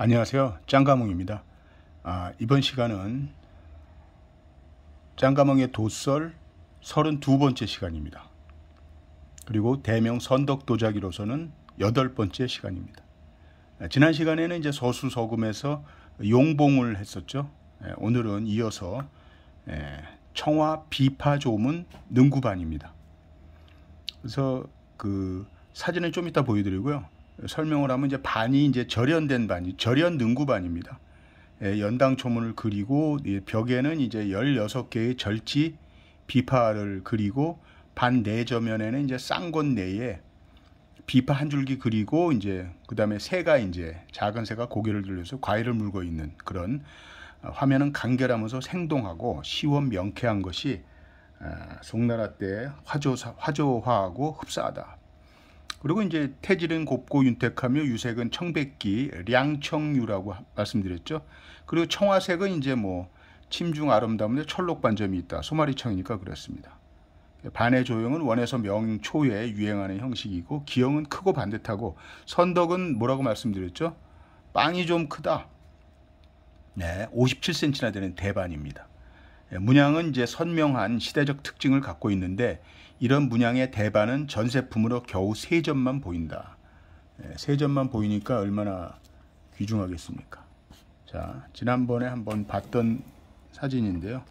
안녕하세요. 짱가몽입니다. 아, 이번 시간은 짱가몽의 도설 32번째 시간입니다. 그리고 대명 선덕 도자기로서는 8 번째 시간입니다. 아, 지난 시간에는 이제 서수 서금에서 용봉을 했었죠. 예, 오늘은 이어서 예, 청화 비파 조문 능구반입니다. 그래서 그사진을좀 이따 보여드리고요. 설명을 하면 이제 반이 이제 절연된 반이 절연 능구반입니다. 예, 연당 초문을 그리고 예, 벽에는 이제 열여 개의 절지 비파를 그리고 반 내저면에는 네 이제 쌍곤 내에 비파 한 줄기 그리고 이제 그다음에 새가 이제 작은 새가 고개를 들려서 과일을 물고 있는 그런 어, 화면은 간결하면서 생동하고 시원 명쾌한 것이 어, 송나라 때 화조 화조화하고 흡사하다. 그리고 이제 태질은 곱고 윤택하며 유색은 청백기 량청유라고 말씀드렸죠. 그리고 청화색은 이제 뭐 침중 아름다움에 철록 반점이 있다. 소마리청이니까 그렇습니다. 반의 조형은 원에서 명초에 유행하는 형식이고 기형은 크고 반듯하고 선덕은 뭐라고 말씀드렸죠? 빵이 좀 크다. 네, 57cm나 되는 대반입니다. 예, 문양은 이제 선명한 시대적 특징을 갖고 있는데 이런 문양의 대반은 전세품으로 겨우 세점만 보인다. 예, 세점만 보이니까 얼마나 귀중하겠습니까? 자, 지난번에 한번 봤던 사진인데요.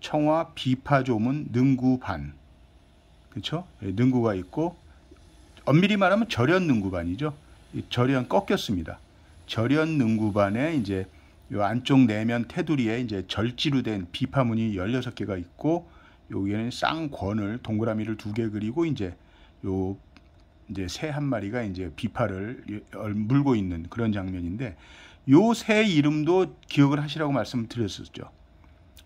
청와 비파조문 능구반. 그렇죠? 능구가 있고 엄밀히 말하면 절연 능구반이죠. 절연 꺾였습니다. 절연 능구반에 이제 요 안쪽 내면 테두리에 이제 절지로 된 비파문이 16개가 있고 여기에는 쌍권을 동그라미를 두 개 그리고 이제 요 이제 새 한 마리가 이제 비파를 예, 물고 있는 그런 장면인데 요 새 이름도 기억을 하시라고 말씀드렸었죠. 을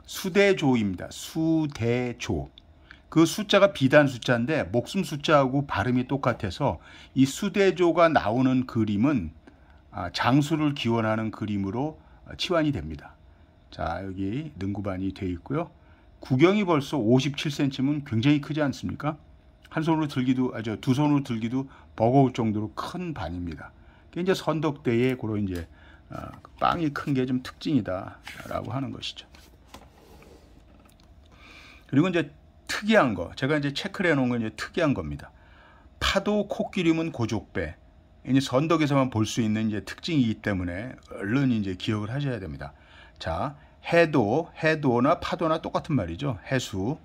수대조입니다. 수대조. 그 숫자가 비단 숫자인데 목숨 숫자하고 발음이 똑같아서 이 수대조가 나오는 그림은 아, 장수를 기원하는 그림으로 아, 치환이 됩니다. 자 여기 능구반이 되어 있고요. 구경이 벌써 57cm면 굉장히 크지 않습니까? 한 손으로 들기도 아주 두 손으로 들기도 버거울 정도로 큰 반입니다. 이제 선덕대의 그런 이제 아, 빵이 큰 게 좀 특징이다라고 하는 것이죠. 그리고 이제 특이한 거 제가 이제 체크를 놓은건 이제 특이한 겁니다. 파도 코끼리문 고족배 이제 선덕에서만 볼 수 있는 이제 특징이기 때문에 얼른 이제 기억을 하셔야 됩니다. 자, 해도, 해도나 파도나 똑같은 말이죠. 해수.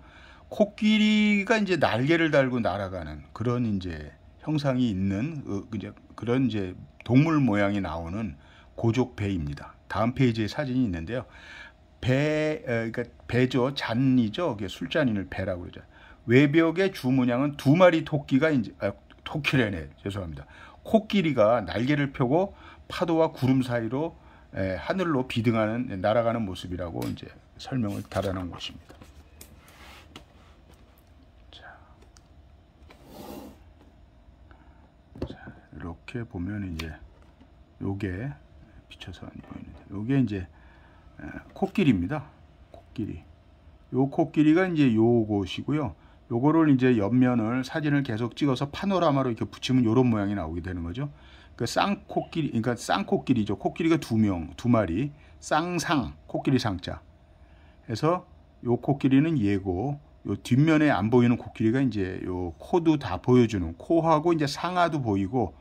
코끼리가 이제 날개를 달고 날아가는 그런 이제 형상이 있는 이제 그런 이제 동물 모양이 나오는 고족 배입니다. 다음 페이지에 사진이 있는데요. 배, 어, 그러니까 배죠. 잔이죠. 술잔인을 배라고 그러죠. 외벽의 주문양은 두 마리 토끼가 이제 아, 토끼래네 죄송합니다. 코끼리가 날개를 펴고 파도와 구름 사이로 예, 하늘로 비등하는 예, 날아가는 모습이라고 이제 설명을 달아놓은 것입니다. 자, 자 이렇게 보면 이제 요게 비춰서 안 보이는데 요게 이제 예, 코끼리입니다. 코끼리. 요 코끼리가 이제 요것이고요. 요거를 이제 옆면을 사진을 계속 찍어서 파노라마로 이렇게 붙이면 요런 모양이 나오게 되는 거죠. 그 쌍코끼리 그러니까 쌍코끼리죠. 코끼리가 두 명, 두 마리. 쌍상 코끼리 상자. 해서 요 코끼리는 예고 요 뒷면에 안 보이는 코끼리가 이제 요 코도 다 보여주는 코하고 이제 상아도 보이고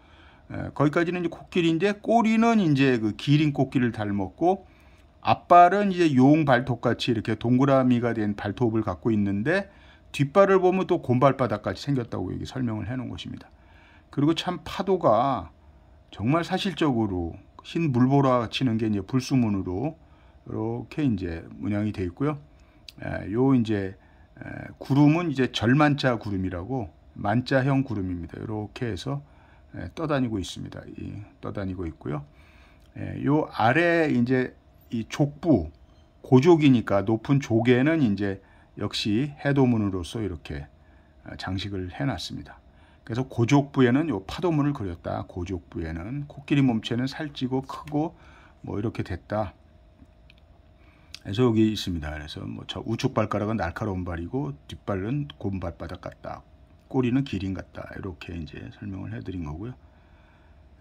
에, 거기까지는 이제 코끼리인데 꼬리는 이제 그 기린 코끼리를 닮았고 앞발은 이제 용 발톱 같이 이렇게 동그라미가 된 발톱을 갖고 있는데 뒷발을 보면 또 곰발바닥 같이 생겼다고 여기 설명을 해 놓은 것입니다. 그리고 참 파도가 정말 사실적으로 흰 물보라 치는 게 이제 불수문으로 이렇게 이제 문양이 되어 있고요. 에, 예, 요 이제 에, 예, 구름은 이제 절만자 구름이라고 만자형 구름입니다. 이렇게 해서 에, 예, 떠다니고 있습니다. 이, 떠다니고 있고요. 에, 요 아래 이제 이 족부 고족이니까 높은 조개는 이제 역시 해도문으로서 이렇게 장식을 해놨습니다. 그래서 고족부에는 요 파도문을 그렸다. 고족부에는 코끼리 몸체는 살찌고 크고 뭐 이렇게 됐다. 그래서 여기 있습니다. 그래서 뭐저 우측 발가락은 날카로운 발이고 뒷발은 곰 발바닥 같다. 꼬리는 기린 같다. 이렇게 이제 설명을 해드린 거고요.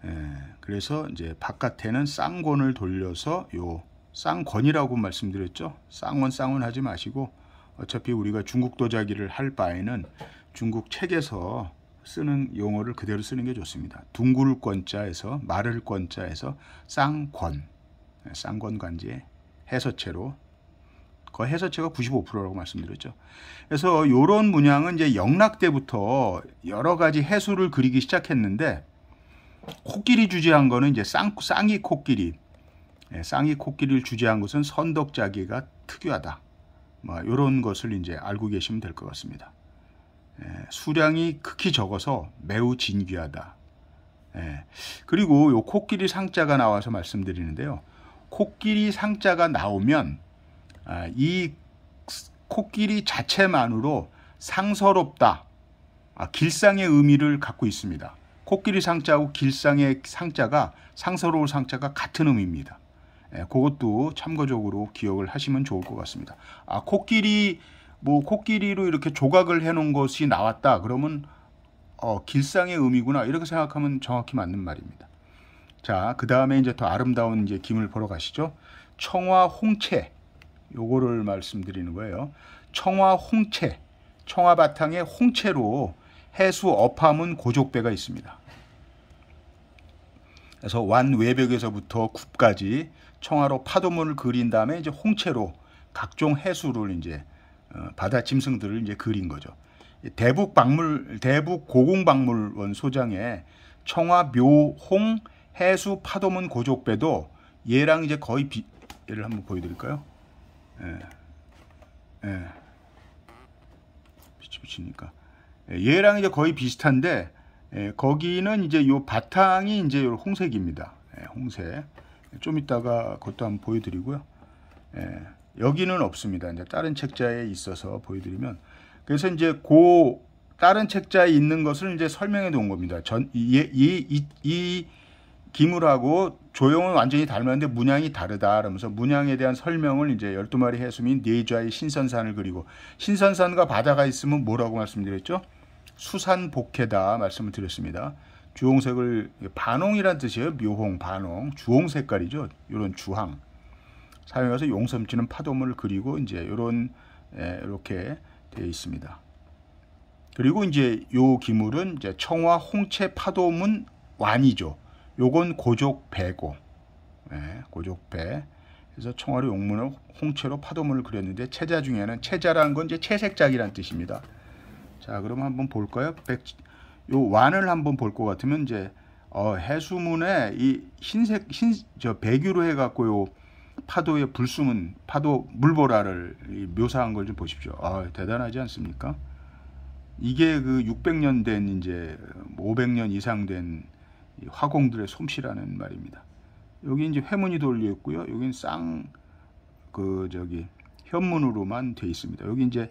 예, 그래서 이제 바깥에는 쌍권을 돌려서 요 쌍권이라고 말씀드렸죠. 쌍원 쌍원 하지 마시고 어차피 우리가 중국 도자기를 할 바에는 중국 책에서 쓰는 용어를 그대로 쓰는 게 좋습니다. 둥굴 권자에서 마를 권자에서 쌍권 네, 쌍권 관지 해서체로 그 해서체가 95%라고 말씀드렸죠. 그래서 이런 문양은 이제 영락 때부터 여러 가지 해수를 그리기 시작했는데 코끼리 주제한 거는 이제 쌍, 쌍이 코끼리 네, 쌍이 코끼리를 주제한 것은 선덕자기가 특유하다. 뭐 이런 것을 이제 알고 계시면 될 것 같습니다. 예, 수량이 극히 적어서 매우 진귀하다. 예, 그리고 요 코끼리 상자가 나와서 말씀드리는데요. 코끼리 상자가 나오면 아, 이 코끼리 자체만으로 상서롭다. 아, 길상의 의미를 갖고 있습니다. 코끼리 상자하고 길상의 상자가 상서로울 상자가 같은 의미입니다. 예, 그것도 참고적으로 기억을 하시면 좋을 것 같습니다. 아, 코끼리 뭐 코끼리로 이렇게 조각을 해놓은 것이 나왔다 그러면 어, 길상의 음이구나 이렇게 생각하면 정확히 맞는 말입니다. 자, 그 다음에 이제 더 아름다운 이제 김을 보러 가시죠. 청화 홍채 요거를 말씀드리는 거예요. 청화 홍채 청화 바탕에 홍채로 해수 업하문 고족배가 있습니다. 그래서 완 외벽에서부터 굽까지 청화로 파도문을 그린 다음에 이제 홍채로 각종 해수를 이제 어, 바다 짐승들을 이제 그린 거죠. 대북 박물 대북 고공박물원 소장의 청화 묘홍 해수 파도문 고족배도 얘랑 이제 거의 비 얘를 한번 보여드릴까요? 예, 예. 빛이 비치니까 예, 얘랑 이제 거의 비슷한데 예, 거기는 이제 요 바탕이 이제 요 홍색입니다. 예, 홍색. 좀 이따가 그것도 한번 보여드리고요. 예. 여기는 없습니다. 이제 다른 책자에 있어서 보여드리면 그래서 이제 고 다른 책자에 있는 것을 이제 설명해 놓은 겁니다. 전 이 이 이 기물하고 조용은 완전히 닮았는데 문양이 다르다 그러면서 문양에 대한 설명을 이제 12마리 해수민 네좌의 신선산을 그리고 신선산과 바다가 있으면 뭐라고 말씀드렸죠? 수산복해다 말씀을 드렸습니다. 주홍색을 반홍이란 뜻이에요. 묘홍, 반홍, 주홍 색깔이죠. 이런 주황. 사용해서 용섬치는 파도문을 그리고 이제 이런 이렇게 예, 되어 있습니다. 그리고 이제 요 기물은 이제 청화 홍채 파도문 완이죠. 요건 고족 배고 예, 고족 배. 그래서 청화로 용문을 홍채로 파도문을 그렸는데 채자 중에는 채자라건 이제 채색작이라 뜻입니다. 자, 그럼 한번 볼까요? 백, 요 완을 한번 볼 것 같으면 이제 어, 해수문에 이 흰색 흰저 배규로 해갖고 요 파도의 불숨은 파도 물보라를 묘사한 걸 좀 보십시오. 아, 대단하지 않습니까? 이게 그 600년 된 이제 500년 이상 된 화공들의 솜씨라는 말입니다. 여기 이제 회문이 돌려있고요. 여기는 쌍그 저기 현문으로만 돼 있습니다. 여기 이제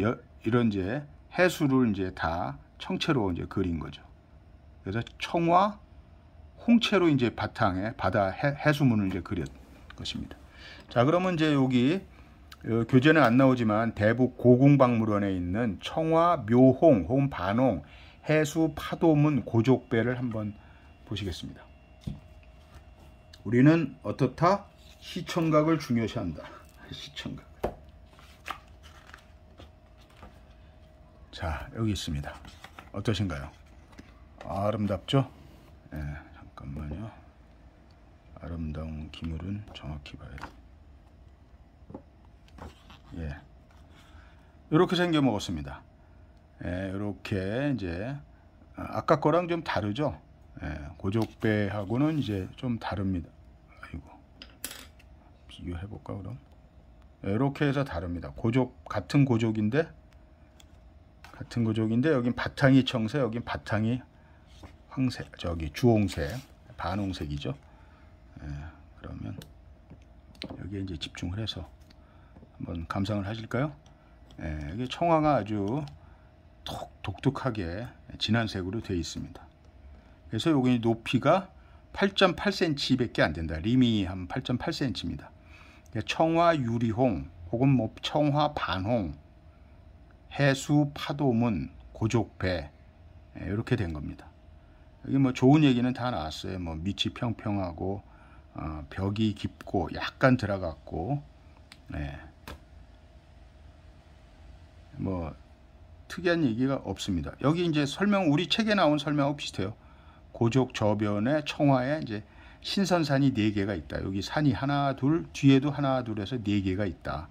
여, 이런 이제 해수를 이제 다 청채로 이제 그린 거죠. 그래서 청와 홍채로 이제 바탕에 바다 해, 해수문을 이제 그렸. 것입니다. 자 그러면 이제 여기 어, 교재는 안 나오지만 대북 고궁박물원에 있는 청화 묘홍 혹은 반홍 해수 파도문 고족배를 한번 보시겠습니다. 우리는 어떻다? 시청각을 중요시한다. 시청각. 자 여기 있습니다. 어떠신가요? 아, 아름답죠? 네, 잠깐만요. 아름다운 기물은 정확히 봐야 돼. 예. 이렇게 생겨 먹었습니다. 예, 이렇게 이제 아, 아까 거랑 좀 다르죠. 예, 고족배하고는 이제 좀 다릅니다. 아이고 비교해 볼까 그럼. 이렇게 예, 해서 다릅니다. 고족 같은 고족인데 같은 고족인데 여긴 바탕이 청색, 여긴 바탕이 황색, 저기 주홍색, 반홍색이죠. 예, 그러면 여기에 이제 집중을 해서 한번 감상을 하실까요? 예, 이게 청아가 아주 톡 독특하게 진한 색으로 되어 있습니다. 그래서 여기 높이가 8.8cm밖에 안 된다. 림이 한 8.8cm입니다. 청화 유리홍 혹은 뭐 청화 반홍, 해수 파도문, 고족배 이렇게 예, 된 겁니다. 여기 뭐 좋은 얘기는 다 나왔어요. 뭐 밑이 평평하고 어, 벽이 깊고 약간 들어갔고 네. 뭐 특이한 얘기가 없습니다. 여기 이제 설명 우리 책에 나온 설명하고 비슷해요. 고족 저변에 청와에 이제 신선산이 네 개가 있다. 여기 산이 하나 둘 뒤에도 하나 둘해서 네 개가 있다.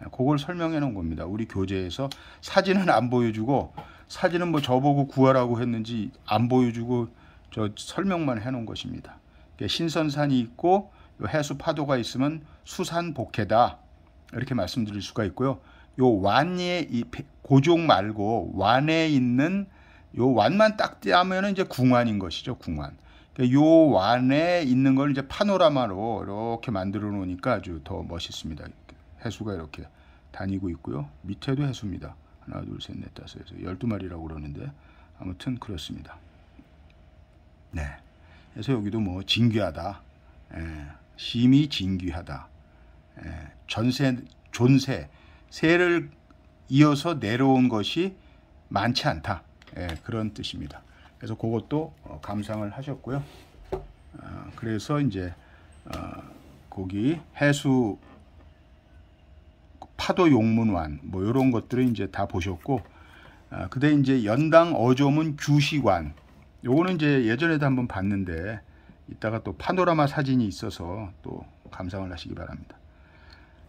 네, 그걸 설명해 놓은 겁니다. 우리 교재에서 사진은 안 보여주고 사진은 뭐 저보고 구하라고 했는지 안 보여주고 저 설명만 해 놓은 것입니다. 예, 신선산이 있고 해수 파도가 있으면 수산 복해다 이렇게 말씀드릴 수가 있고요. 요 완의 이 고종 말고 완에 있는 요 완만 딱 떼하면은 이제 궁완인 것이죠. 궁완. 그러니까 요 완에 있는 걸 이제 파노라마로 이렇게 만들어 놓으니까 아주 더 멋있습니다. 해수가 이렇게 다니고 있고요. 밑에도 해수입니다. 하나, 둘, 셋, 넷, 다섯, 여섯, 열두 마리라고 그러는데 아무튼 그렇습니다. 네. 그래서 여기도 뭐 진귀하다. 예, 심히 진귀하다. 예, 전세, 존세, 세를 이어서 내려온 것이 많지 않다. 예, 그런 뜻입니다. 그래서 그것도 어, 감상을 하셨고요. 어, 그래서 이제 어, 거기 해수 파도 용문완 뭐 이런 것들을 이제 다 보셨고 어, 아, 그대 이제 연당 어조문 규시관 요거는 이제 예전에도 한번 봤는데 이따가 또 파노라마 사진이 있어서 또 감상을 하시기 바랍니다.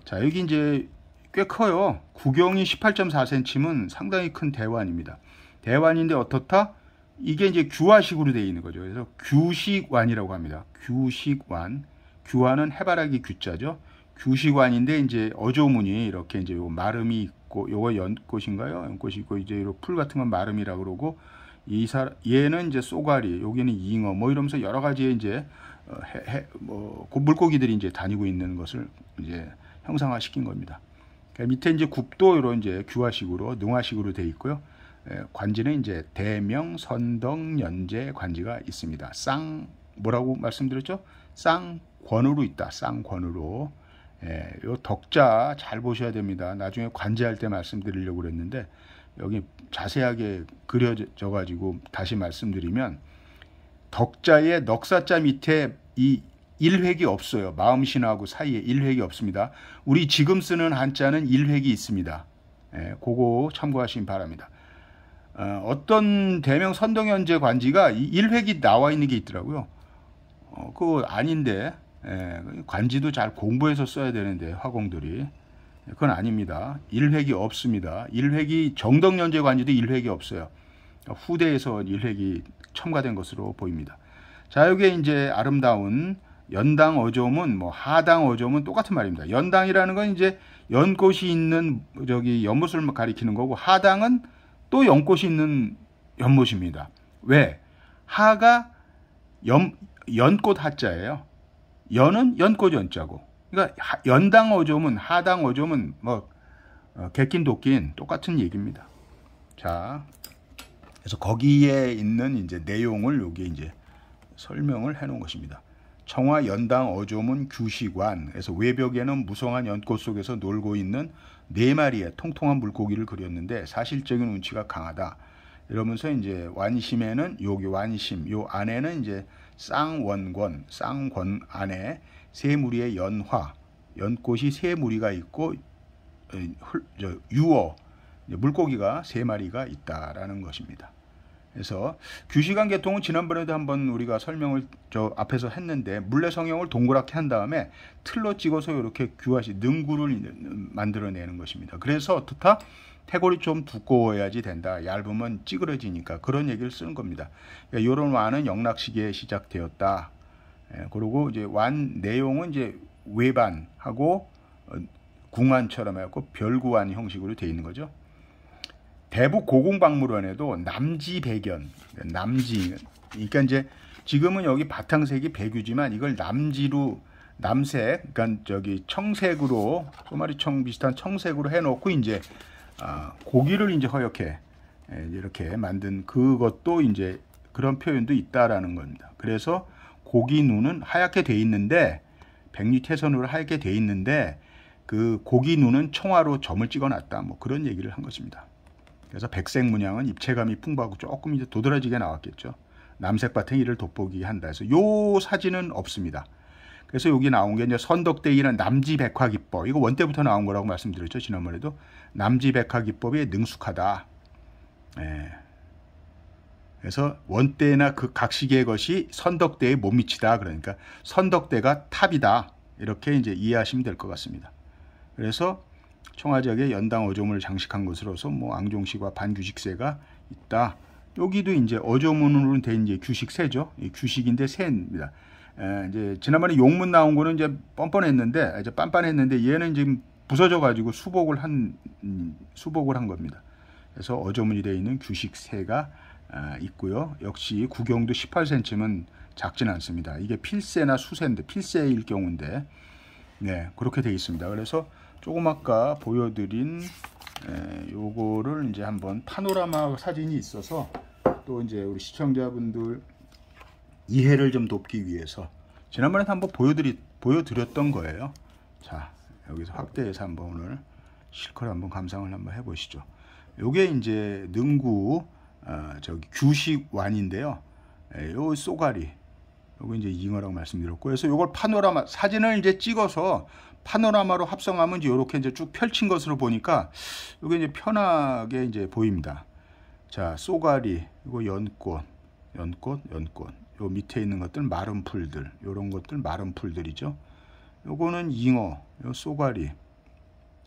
자 여기 이제 꽤 커요. 구경이 18.4cm면 상당히 큰 대환입니다. 대환인데 어떻다? 이게 이제 규화식으로 되어 있는 거죠. 그래서 규식완이라고 합니다. 규식완. 규화는 해바라기 규자죠. 규식완인데 이제 어조문이 이렇게 이제 요 마름이 있고 요거 연꽃인가요? 연꽃이 있고 이제 요 풀 같은 건 마름이라고 그러고 이 사, 얘는 이제 쏘가리, 여기는 잉어, 뭐 이러면서 여러 가지의 이제 어, 해, 해, 뭐, 그 물고기들이 이제 다니고 있는 것을 이제 형상화 시킨 겁니다. 그러니까 밑에 이제 굽도 이런 이제 규화식으로, 능화식으로 돼 있고요. 예, 관지는 이제 대명, 선덕, 연재 관지가 있습니다. 쌍, 뭐라고 말씀드렸죠? 쌍권으로 있다. 쌍권으로. 예, 요 덕자 잘 보셔야 됩니다. 나중에 관제할 때 말씀드리려고 그랬는데 여기 자세하게 그려져 가지고 다시 말씀드리면 덕자의 넉사자 밑에 이 일획이 없어요. 마음신하고 사이에 일획이 없습니다. 우리 지금 쓰는 한자는 일획이 있습니다. 예, 그거 참고하시기 바랍니다. 어, 떤 대명 선동현재 관지가 일획이 나와 있는 게 있더라고요. 어, 그거 아닌데 예, 관지도 잘 공부해서 써야 되는데 화공들이 그건 아닙니다. 일획이 없습니다. 일획이 정덕연제 관지도 일획이 없어요. 후대에서 일획이 첨가된 것으로 보입니다. 자, 여기에 이제 아름다운 연당 어조은뭐 하당 어조은 똑같은 말입니다. 연당이라는 건 이제 연꽃이 있는 저기 연못을 가리키는 거고 하당은 또 연꽃이 있는 연못입니다. 왜? 하가 연, 연꽃 하자예요. 연은 연꽃 연자고 그러니까 연당 어조문, 하당 어조문, 뭐 어, 개낀 도낀 똑같은 얘기입니다. 자, 그래서 거기에 있는 이제 내용을 여기 이제 설명을 해놓은 것입니다. 청와 연당 어조문 규시관. 그래서 외벽에는 무성한 연꽃 속에서 놀고 있는 네 마리의 통통한 물고기를 그렸는데 사실적인 운치가 강하다. 이러면서 이제 완심에는 여기 완심, 요 안에는 이제 쌍원권, 쌍권 안에 세 무리의 연화, 연꽃이 세 무리가 있고 어, 유어, 물고기가 세 마리가 있다라는 것입니다. 그래서 규시간 계통은 지난번에도 한번 우리가 설명을 저 앞에서 했는데 물레 성형을 동그랗게 한 다음에 틀로 찍어서 이렇게 규화시 능구를 만들어내는 것입니다. 그래서 뜻하 태골이 좀 두꺼워야지 된다. 얇으면 찌그러지니까 그런 얘기를 쓰는 겁니다. 그러니까 이런 와는 영락시기에 시작되었다. 예, 그리고 이제 완 내용은 이제 외반하고 어, 궁안처럼 해갖고 별구안 형식으로 되어 있는 거죠. 대북 고궁박물원에도 남지 백연, 남지 그러니까 이제 지금은 여기 바탕색이 백유지만 이걸 남지로 남색, 그러니까 저기 청색으로 소마리청 비슷한 청색으로 해놓고 이제 아, 고기를 이제 허옇게 예, 이렇게 만든 그것도 이제 그런 표현도 있다라는 겁니다. 그래서 고기 눈은 하얗게 돼 있는데 백리태선으로 하얗게 돼 있는데 그 고기 눈은 총화로 점을 찍어놨다 뭐 그런 얘기를 한 것입니다. 그래서 백색 문양은 입체감이 풍부하고 조금 이제 도드라지게 나왔겠죠. 남색 바탱이를 돋보기 한다 해서 요 사진은 없습니다. 그래서 여기 나온 게 이제 선덕대이는 남지백화기법 이거 원때부터 나온 거라고 말씀드렸죠 지난번에도 남지백화기법에 능숙하다. 예. 그래서 원대나 그 각시계의 것이 선덕대에 못 미치다. 그러니까 선덕대가 탑이다. 이렇게 이제 이해하시면 될 것 같습니다. 그래서 청와지역의 연당 어조문을 장식한 것으로서 뭐 앙종시와 반규식세가 있다. 여기도 이제 어조문으로 된 이제 규식세죠. 규식인데 세입니다. 이제 지난번에 용문 나온 거는 이제 뻔뻔했는데 아, 이제 빤빤했는데 얘는 지금 부서져 가지고 수복을 한 수복을 한 겁니다. 그래서 어조문이 되어 있는 규식세가 아, 있고요. 역시 구경도 18cm면 작진 않습니다. 이게 필세나 수세인데 필세일 경우인데 네 그렇게 되어 있습니다. 그래서 조금 아까 보여드린 요거를 이제 한번 파노라마 사진이 있어서 또 이제 우리 시청자분들 이해를 좀 돕기 위해서 지난번에 한번 보여드리, 보여드렸던 거예요. 자 여기서 확대해서 한번 오늘 실컷 한번 감상을 한번 해보시죠. 요게 이제 능구 어, 저기 규식완인데요. 예, 요 쏘가리 요거 이제 잉어라고 말씀드렸고 그래서 요걸 파노라마 사진을 이제 찍어서 파노라마로 합성하면 이제 요렇게 이제 쭉 펼친 것으로 보니까 요게 이제 편하게 이제 보입니다. 자, 쏘가리, 이거 연꽃, 연꽃, 연꽃. 요 밑에 있는 것들 마른 풀들. 요런 것들 마른 풀들이죠. 요거는 잉어, 요 쏘가리.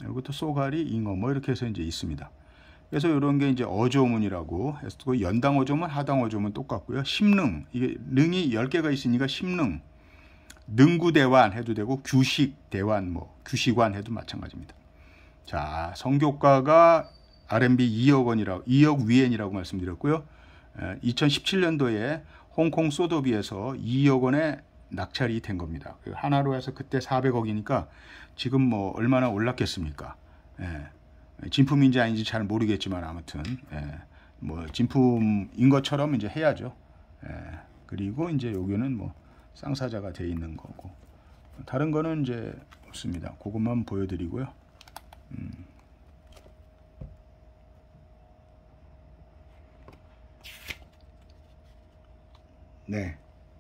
요것도 쏘가리, 잉어 뭐 이렇게 해서 이제 있습니다. 그래서 이런 게 이제 어조문이라고 해서 연당 어조문, 하당 어조문 똑같고요. 심능, 이게 능이 10개가 있으니까 심능, 능구대환 해도 되고 규식대환, 뭐 규식관 해도 마찬가지입니다. 자, 성교과가 RMB 2억 원이라고 2억 위엔이라고 말씀드렸고요. 2017년도에 홍콩 소도비에서 2억 원에 낙찰이 된 겁니다. 그 하나로 해서 그때 400억이니까 지금 뭐 얼마나 올랐겠습니까? 예. 진품인지 아닌지 잘 모르겠지만 아무튼 예, 뭐 진품인 것처럼 이제 해야죠. 예, 그리고 이제 여기는 뭐 쌍사자가 돼 있는 거고 다른 거는 이제 없습니다. 그것만 보여드리고요. 음. 네,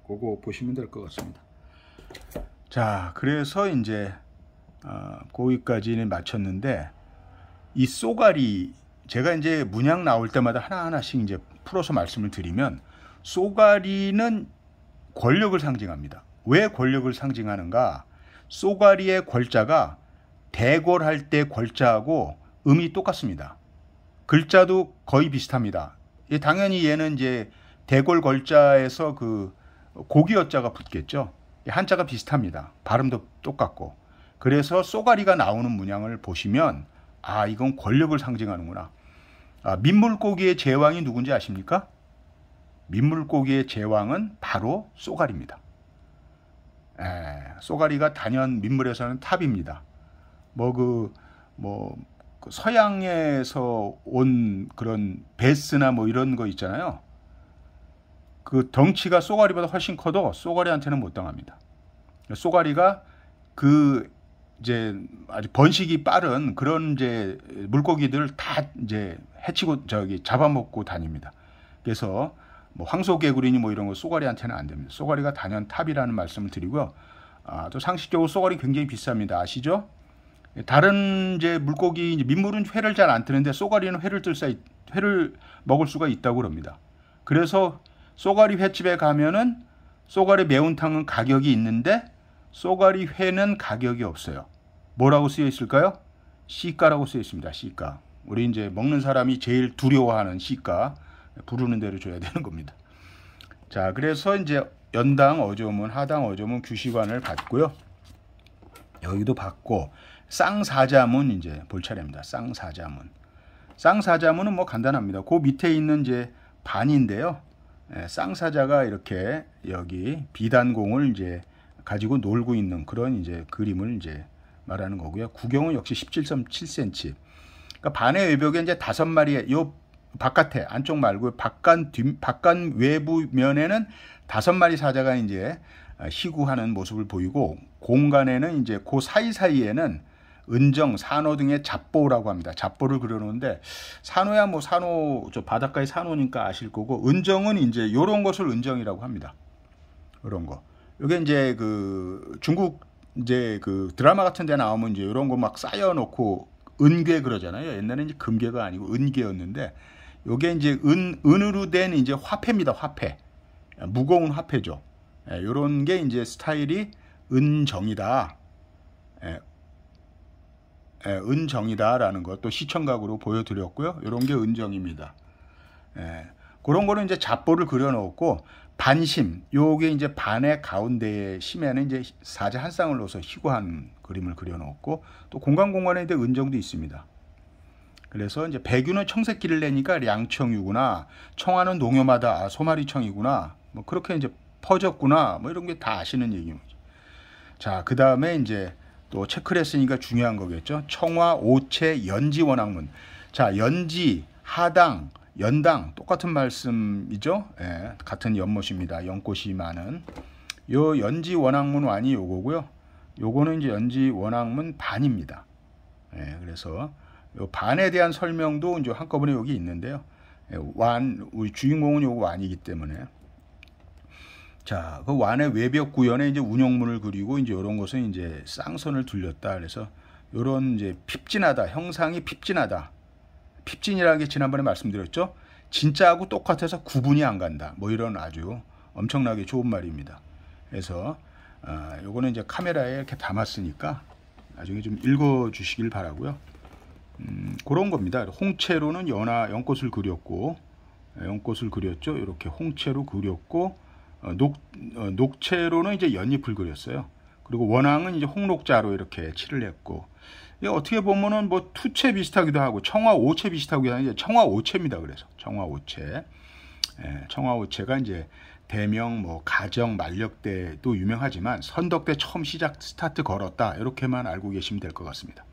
그거 보시면 될 것 같습니다. 자, 그래서 이제 어, 거기까지는 마쳤는데 이 쏘가리 제가 이제 문양 나올 때마다 하나하나씩 이제 풀어서 말씀을 드리면 쏘가리는 권력을 상징합니다. 왜 권력을 상징하는가? 쏘가리의 골자가 대궐할 때골자하고 음이 똑같습니다. 글자도 거의 비슷합니다. 예, 당연히 얘는 이제 대궐 골자에서그 고기어자가 붙겠죠. 예, 한자가 비슷합니다. 발음도 똑같고. 그래서 쏘가리가 나오는 문양을 보시면 아, 이건 권력을 상징하는구나. 아, 민물고기의 제왕이 누군지 아십니까? 민물고기의 제왕은 바로 쏘가리입니다. 에, 예, 쏘가리가 단연 민물에서는 탑입니다. 뭐 그, 뭐, 그 서양에서 온 그런 베스나 뭐 이런 거 있잖아요. 그 덩치가 쏘가리보다 훨씬 커도 쏘가리한테는 못 당합니다. 쏘가리가 그 이제 아주 번식이 빠른 그런 이제 물고기들을 다 이제 해치고 저기 잡아먹고 다닙니다. 그래서 뭐 황소개구리니 뭐 이런 거 쏘가리한테는 안 됩니다. 쏘가리가 단연 탑이라는 말씀을 드리고요. 아, 또 상식적으로 쏘가리 굉장히 비쌉니다. 아시죠? 다른 이제 물고기 이제 민물은 회를 잘 안 뜨는데 쏘가리는 회를 뜰 수, 회를 먹을 수가 있다고 그럽니다. 그래서 쏘가리 횟집에 가면은 쏘가리 매운탕은 가격이 있는데 쏘가리 회는 가격이 없어요. 뭐라고 쓰여 있을까요? 시가라고 쓰여 있습니다. 시가. 우리 이제 먹는 사람이 제일 두려워하는 시가 부르는 대로 줘야 되는 겁니다. 자, 그래서 이제 연당 어조문, 하당 어조문 규시관을 받고요. 여기도 받고 쌍사자문 이제 볼 차례입니다. 쌍사자문. 쌍사자문은 뭐 간단합니다. 그 밑에 있는 이제 반인데요. 예, 쌍사자가 이렇게 여기 비단공을 이제 가지고 놀고 있는 그런 이제 그림을 이제 말하는 거고요. 구경은 역시 17.7cm. 그러니까 반의 외벽에 이제 다섯 마리의 요 바깥에 안쪽 말고 바깥 뒷 바깥 외부 면에는 다섯 마리 사자가 이제 아, 희구하는 모습을 보이고 공간에는 이제 그 사이사이에는 은정, 산호 등의 잡보라고 합니다. 잡보를 그려놓는데 산호야 뭐 산호 저 바닷가의 산호니까 아실 거고 은정은 이제 요런 것을 은정이라고 합니다. 이런 거. 이게 이제 그 중국 이제 그 드라마 같은 데 나오면 이제 이런 거 막 쌓여놓고 은괴 그러잖아요. 옛날에는 이제 금괴가 아니고 은괴였는데 요게 이제 은, 은으로 된 이제 화폐입니다. 화폐. 무거운 화폐죠. 예, 요런 게 이제 스타일이 은정이다. 예, 예, 은정이다라는 것도 시청각으로 보여드렸고요. 요런 게 은정입니다. 예, 그런 거는 이제 잡보를 그려놓고 반심, 요게 이제 반의 가운데에 심에는 이제 사자 한 쌍을 넣어서 희고한 그림을 그려놓고 또 공간 공간에 대한 은정도 있습니다. 그래서 이제 백유는 청색기를 내니까 량청유구나, 청하는 농요마다 아, 소마리청이구나, 뭐 그렇게 이제 퍼졌구나, 뭐 이런 게 다 아시는 얘기입니다. 자, 그 다음에 이제 또 체크를 했으니까 중요한 거겠죠. 청화, 오체, 연지 원학문. 자, 연지, 하당, 연당 똑같은 말씀이죠. 예, 같은 연못입니다. 연꽃이 많은 요 연지 원학문 완이 요거고요. 요거는 이제 연지 원학문 반입니다. 예, 그래서 요 반에 대한 설명도 이제 한꺼번에 여기 있는데요. 예, 완 우리 주인공은 요거 완이기 때문에 자, 그 완의 외벽 구현에 이제 운영문을 그리고 이제 요런 것은 이제 쌍선을 둘렸다. 그래서 요런 이제 핍진하다 형상이 핍진하다. 핍진이라는 게 지난번에 말씀드렸죠. 진짜하고 똑같아서 구분이 안 간다. 뭐 이런 아주 엄청나게 좋은 말입니다. 그래서 어, 요거는 이제 카메라에 이렇게 담았으니까 나중에 좀 읽어주시길 바라고요. 음, 그런 겁니다. 홍채로는 연화 연꽃을 그렸고 연꽃을 그렸죠. 이렇게 홍채로 그렸고 어, 녹, 어, 녹채로는 이제 연잎을 그렸어요. 그리고 원앙은 이제 홍록자로 이렇게 칠을 했고 어떻게 보면은 뭐 투채 비슷하기도 하고 청화 오채 비슷하기도 하는데 청화 오체입니다 그래서 청화 오체 예, 청화 오체가 이제 대명 뭐 가정 만력대도 유명하지만 선덕대 처음 시작 스타트 걸었다. 이렇게만 알고 계시면 될 것 같습니다.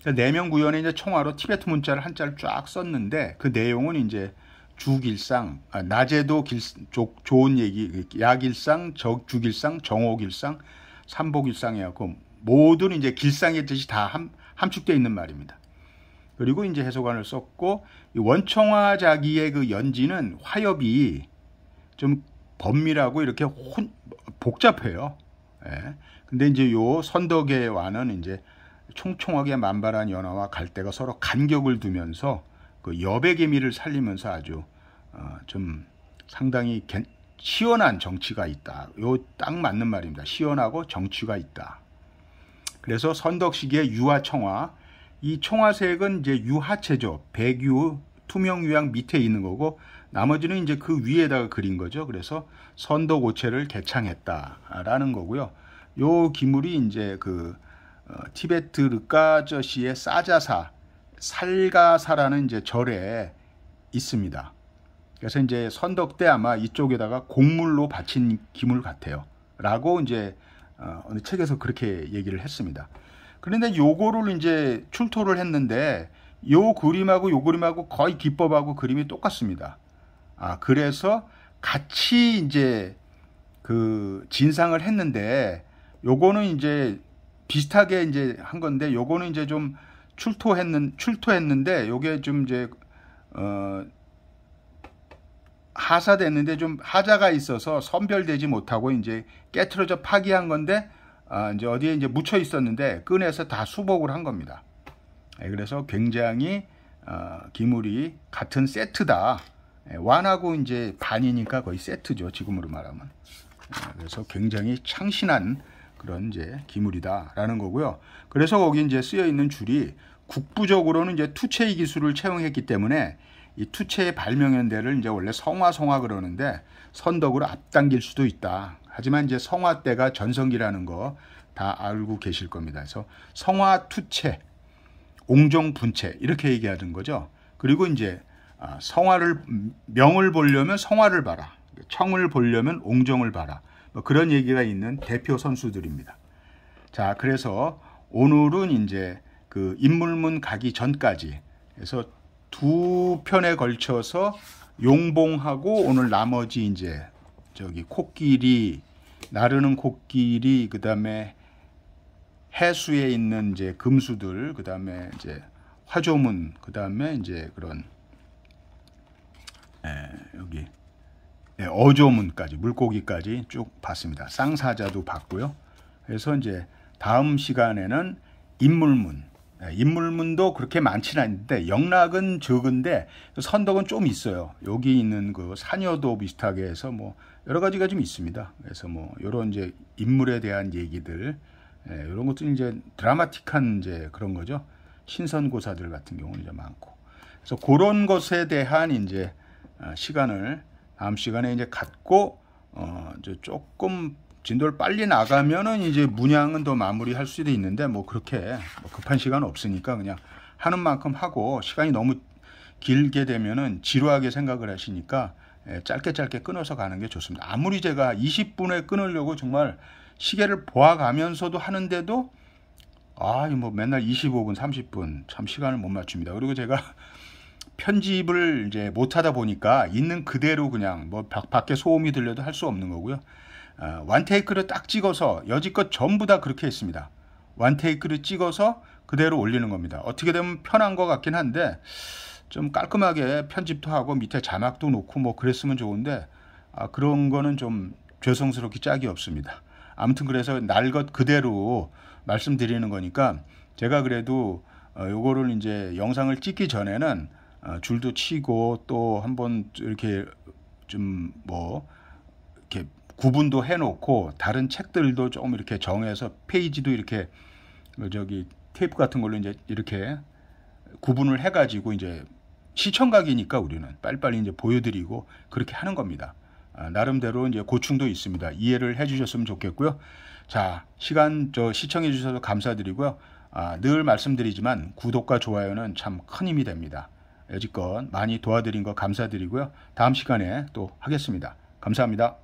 그러니까 네명 구현에 이제 청화로 티베트 문자를 한자를 쫙 썼는데 그 내용은 이제 주길상 아, 낮에도 길, 조, 좋은 얘기 야길상 적 주길상 정오길상 삼복일상이었고 모든 이제 길상의 뜻이 다 함, 함축되어 있는 말입니다. 그리고 이제 해소관을 썼고 원청화 자기의 그 연지는 화엽이 좀 범밀하고 이렇게 혼, 복잡해요. 예. 근데 이제 요 선덕의 와는 이제 총총하게 만발한 연화와 갈대가 서로 간격을 두면서 그 여백의 미를 살리면서 아주 어, 좀 상당히 겐, 시원한 정치가 있다. 요 딱 맞는 말입니다. 시원하고 정치가 있다. 그래서 선덕시기의 유화청화 이 청화색은 이제 유하체죠. 백유 투명유황 밑에 있는 거고 나머지는 이제 그 위에다가 그린 거죠. 그래서 선덕 오체를 개창했다라는 거고요. 요 기물이 이제 그 어, 티베트 르카저시의 사자사 살가사라는 이제 절에 있습니다. 그래서 이제 선덕 때 아마 이쪽에다가 곡물로 바친 기물 같아요. 라고 이제 어, 어느 책에서 그렇게 얘기를 했습니다. 그런데 요거를 이제 출토를 했는데 요 그림하고 요 그림하고 거의 기법하고 그림이 똑같습니다. 아, 그래서 같이 이제 그 진상을 했는데 요거는 이제 비슷하게 이제 한 건데 요거는 이제 좀 출토했는 출토했는데 요게 좀 이제 어 하사됐는데 좀 하자가 있어서 선별되지 못하고 이제 깨트려져 파기한 건데 아, 이제 어디에 이제 묻혀 있었는데 꺼내서 다 수복을 한 겁니다. 예, 그래서 굉장히 어, 기물이 같은 세트다. 예, 완하고 이제 반이니까 거의 세트죠. 지금으로 말하면. 예, 그래서 굉장히 창신한 그런 이제 기물이다라는 거고요. 그래서 거기 이제 쓰여 있는 줄이 국부적으로는 이제 투체의 기술을 채용했기 때문에 이 투체의 발명연대를 이제 원래 성화 성화 그러는데 선덕으로 앞당길 수도 있다. 하지만 이제 성화 때가 전성기라는 거 다 알고 계실 겁니다. 그래서 성화 투체, 옹종 분체 이렇게 얘기하는 거죠. 그리고 이제 아, 성화를 명을 보려면 성화를 봐라. 청을 보려면 옹종을 봐라. 뭐 그런 얘기가 있는 대표 선수들입니다. 자, 그래서 오늘은 이제 그 인물문 가기 전까지 해서 두 편에 걸쳐서 용봉하고 오늘 나머지 이제 저기 코끼리 나르는 코끼리 그다음에 해수에 있는 이제 금수들 그다음에 이제 화조문 그다음에 이제 그런 에, 예, 여기 예, 어조문까지 물고기까지 쭉 봤습니다. 쌍사자도 봤고요. 그래서 이제 다음 시간에는 인물문 예, 인물문도 그렇게 많지는 않은데 영락은 적은데 선덕은 좀 있어요. 여기 있는 그 사녀도 비슷하게 해서 뭐 여러 가지가 좀 있습니다. 그래서 뭐 이런 이제 인물에 대한 얘기들 예, 이런 것도 이제 드라마틱한 이제 그런 거죠. 신선고사들 같은 경우는 이제 많고 그래서 그런 것에 대한 이제 어, 시간을 다음 시간에 이제 갖고 어, 조금 진도를 빨리 나가면은 이제 문양은 더 마무리할 수도 있는데 뭐 그렇게 뭐 급한 시간 없으니까 그냥 하는 만큼 하고 시간이 너무 길게 되면은 지루하게 생각을 하시니까 예, 짧게 짧게 끊어서 가는 게 좋습니다. 아무리 제가 20분에 끊으려고 정말 시계를 보아가면서도 하는데도 아, 뭐 맨날 25분, 30분 참 시간을 못 맞춥니다. 그리고 제가 편집을 이제 못 하다 보니까 있는 그대로 그냥 뭐 밖에 소음이 들려도 할 수 없는 거고요. 완테이크를 어, 딱 찍어서 여지껏 전부 다 그렇게 했습니다. 완테이크를 찍어서 그대로 올리는 겁니다. 어떻게 되면 편한 것 같긴 한데 좀 깔끔하게 편집도 하고 밑에 자막도 놓고 뭐 그랬으면 좋은데 아, 그런 거는 좀죄송스럽게 짝이 없습니다. 아무튼 그래서 날 것 그대로 말씀드리는 거니까 제가 그래도 어, 요거를 이제 영상을 찍기 전에는 어, 줄도 치고 또 한번 이렇게 좀 뭐 이렇게 구분도 해놓고 다른 책들도 좀 이렇게 정해서 페이지도 이렇게 그 저기 테이프 같은 걸로 이제 이렇게 구분을 해가지고 이제 시청각이니까 우리는 빨리빨리 이제 보여드리고 그렇게 하는 겁니다. 아, 나름대로 이제 고충도 있습니다. 이해를 해주셨으면 좋겠고요. 자 시간 저 시청해 주셔서 감사드리고요. 아, 늘 말씀드리지만 구독과 좋아요는 참 큰 힘이 됩니다. 여지껏 많이 도와드린 거 감사드리고요. 다음 시간에 또 하겠습니다. 감사합니다.